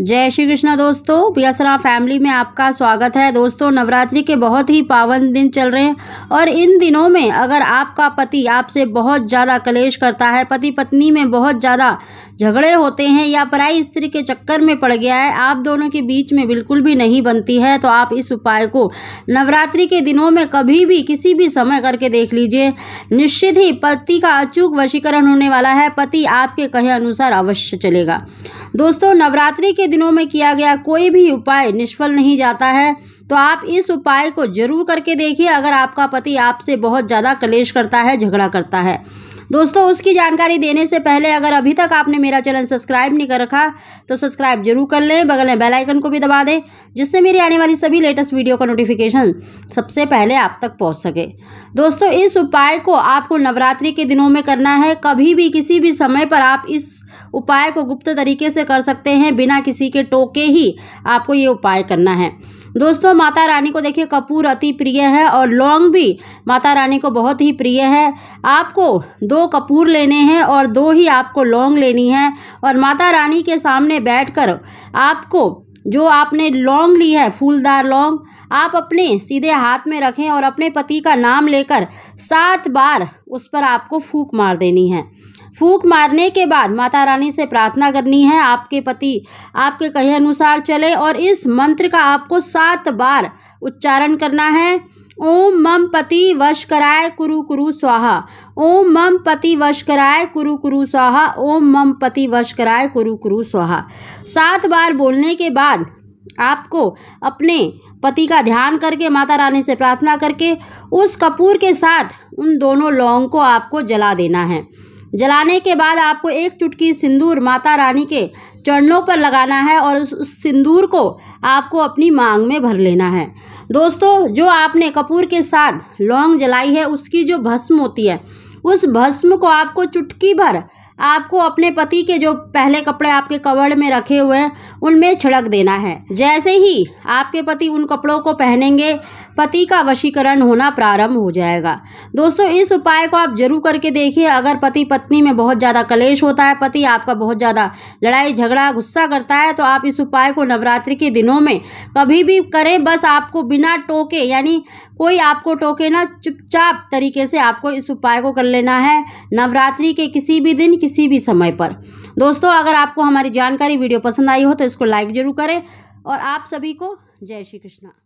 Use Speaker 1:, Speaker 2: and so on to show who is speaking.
Speaker 1: जय श्री कृष्णा दोस्तों पियासरा फैमिली में आपका स्वागत है दोस्तों नवरात्रि के बहुत ही पावन दिन चल रहे हैं और इन दिनों में अगर आपका पति आपसे बहुत ज़्यादा कलेश करता है पति पत्नी में बहुत ज़्यादा झगड़े होते हैं या पराई स्त्री के चक्कर में पड़ गया है आप दोनों के बीच में बिल्कुल भी नहीं बनती है तो आप इस उपाय को नवरात्रि के दिनों में कभी भी किसी भी समय करके देख लीजिए निश्चित ही पति का अचूक वशीकरण होने वाला है पति आपके कहे अनुसार अवश्य चलेगा दोस्तों नवरात्रि के दिनों में किया गया कोई भी उपाय निष्फल नहीं जाता है तो आप इस उपाय को जरूर करके देखिए अगर आपका पति आपसे बहुत ज़्यादा कलेश करता है झगड़ा करता है दोस्तों उसकी जानकारी देने से पहले अगर अभी तक आपने मेरा चैनल सब्सक्राइब नहीं कर रखा तो सब्सक्राइब जरूर कर लें बगल में बेल आइकन को भी दबा दें जिससे मेरी आने वाली सभी लेटेस्ट वीडियो का नोटिफिकेशन सबसे पहले आप तक पहुँच सके दोस्तों इस उपाय को आपको नवरात्रि के दिनों में करना है कभी भी किसी भी समय पर आप इस उपाय को गुप्त तरीके से कर सकते हैं बिना किसी के टोके ही आपको ये उपाय करना है दोस्तों माता रानी को देखिए कपूर अति प्रिय है और लौंग भी माता रानी को बहुत ही प्रिय है आपको दो दो कपूर लेने हैं और दो ही आपको लौंग लेनी है और माता रानी के सामने बैठकर आपको जो आपने लौंग ली है फूलदार लौंग आप अपने सीधे हाथ में रखें और अपने पति का नाम लेकर सात बार उस पर आपको फूक मार देनी है फूक मारने के बाद माता रानी से प्रार्थना करनी है आपके पति आपके कहे अनुसार चले और इस मंत्र का आपको सात बार उच्चारण करना है ओम मम पति वश कराय कुरु कुरु स्वाहा ओम मम पति वश कराय कुरु कुरु स्वाहा ओम मम पति वश कराय कुरु कुरु स्वाहा सात बार बोलने के बाद आपको अपने पति का ध्यान करके माता रानी से प्रार्थना करके उस कपूर के साथ उन दोनों लौंग को आपको जला देना है जलाने के बाद आपको एक चुटकी सिंदूर माता रानी के चरणों पर लगाना है और उस, उस सिंदूर को आपको अपनी मांग में भर लेना है दोस्तों जो आपने कपूर के साथ लौंग जलाई है उसकी जो भस्म होती है उस भस्म को आपको चुटकी भर आपको अपने पति के जो पहले कपड़े आपके कवर में रखे हुए हैं उनमें छिड़क देना है जैसे ही आपके पति उन कपड़ों को पहनेंगे पति का वशीकरण होना प्रारंभ हो जाएगा दोस्तों इस उपाय को आप जरूर करके देखिए अगर पति पत्नी में बहुत ज़्यादा कलेश होता है पति आपका बहुत ज़्यादा लड़ाई झगड़ा गुस्सा करता है तो आप इस उपाय को नवरात्रि के दिनों में कभी भी करें बस आपको बिना टोके यानी कोई आपको टोके ना चुपचाप तरीके से आपको इस उपाय को कर लेना है नवरात्रि के किसी भी दिन किसी किसी भी समय पर दोस्तों अगर आपको हमारी जानकारी वीडियो पसंद आई हो तो इसको लाइक ज़रूर करें और आप सभी को जय श्री कृष्णा